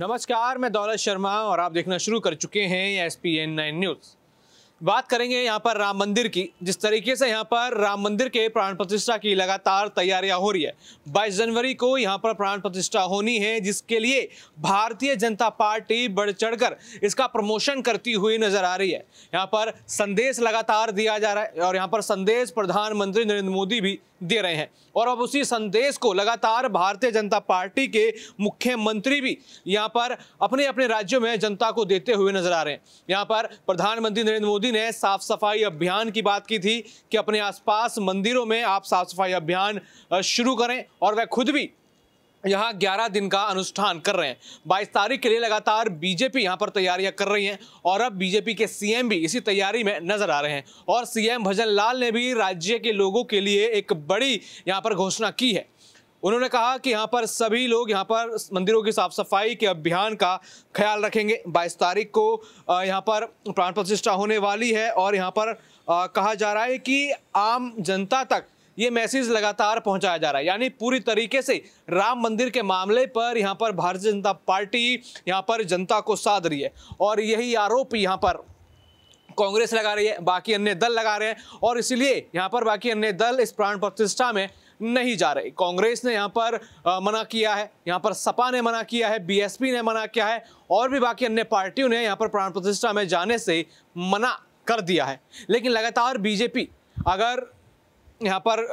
नमस्कार मैं दौलत शर्मा और आप देखना शुरू कर चुके हैं S P N nine news बात करेंगे यहाँ पर राम मंदिर की जिस तरीके से यहाँ पर राम मंदिर के प्राण प्रतिष्ठा की लगातार तैयारियां हो रही है 22 जनवरी को यहाँ पर प्राण प्रतिष्ठा होनी है जिसके लिए भारतीय जनता पार्टी बढ़ चढ़कर इसका प्रमोशन करती हुई नजर आ रही है यहाँ पर संदेश लगातार दिया जा रहा है और यहाँ पर संदेश प्रधानमंत्री नरेंद्र मोदी भी दे रहे हैं और अब उसी संदेश को लगातार भारतीय जनता पार्टी के मुख्यमंत्री भी यहाँ पर अपने अपने राज्यों में जनता को देते हुए नजर आ रहे हैं यहाँ पर प्रधानमंत्री नरेंद्र मोदी मोदी ने साफ सफाई अभियान की बात की थी कि अपने आसपास मंदिरों में आप साफ सफाई अभियान शुरू करें और वह खुद भी यहाँ 11 दिन का अनुष्ठान कर रहे हैं 22 तारीख के लिए लगातार बीजेपी यहाँ पर तैयारियां कर रही हैं और अब बीजेपी के सीएम भी इसी तैयारी में नजर आ रहे हैं और सीएम भजन लाल ने भी राज्य के लोगों के लिए एक बड़ी यहाँ पर घोषणा की है उन्होंने कहा कि यहाँ पर सभी लोग यहाँ पर मंदिरों की साफ सफाई के अभियान का ख्याल रखेंगे 22 तारीख को यहाँ पर प्राण प्रतिष्ठा होने वाली है और यहाँ पर कहा जा रहा है कि आम जनता तक ये मैसेज लगातार पहुंचाया जा रहा है यानी पूरी तरीके से राम मंदिर के मामले पर यहाँ पर भारतीय जनता पार्टी यहाँ पर जनता को साध रही है और यही आरोप यहाँ पर कांग्रेस लगा रही है बाकी अन्य दल लगा रहे हैं और इसलिए यहाँ पर बाकी अन्य दल इस प्राण प्रतिष्ठा में नहीं जा रही कांग्रेस ने यहाँ पर मना किया है यहाँ पर सपा ने मना किया है बीएसपी ने मना किया है और भी बाकी अन्य पार्टियों ने यहाँ पर प्राण प्रतिष्ठा में जाने से मना कर दिया है लेकिन लगातार बीजेपी अगर यहाँ पर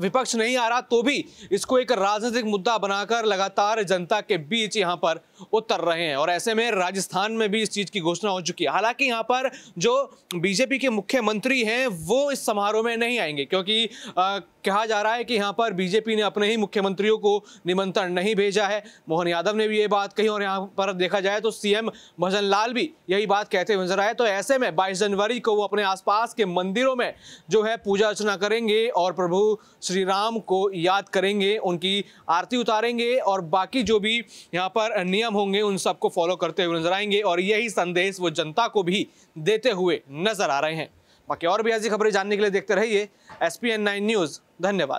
विपक्ष नहीं आ रहा तो भी इसको एक राजनीतिक मुद्दा बनाकर लगातार जनता के बीच यहाँ पर उतर रहे हैं और ऐसे में राजस्थान में भी इस चीज की घोषणा हो चुकी है हालांकि यहाँ पर जो बीजेपी के मुख्यमंत्री हैं वो इस समारोह में नहीं आएंगे क्योंकि आ, कहा जा रहा है कि यहाँ पर बीजेपी ने अपने ही मुख्यमंत्रियों को निमंत्रण नहीं भेजा है मोहन यादव ने भी ये बात कही और यहाँ पर देखा जाए तो सीएम भजन लाल भी यही बात कहते हुए नजर आए तो ऐसे में बाईस जनवरी को वो अपने आसपास के मंदिरों में जो है पूजा अर्चना करेंगे और प्रभु श्री राम को याद करेंगे उनकी आरती उतारेंगे और बाकी जो भी यहाँ पर नियम होंगे उन सबको फॉलो करते हुए नजर आएंगे और यही संदेश वो जनता को भी देते हुए नजर आ रहे हैं बाकी और भी ऐसी खबरें जानने के लिए देखते रहिए एस पी न्यूज़ धन्यवाद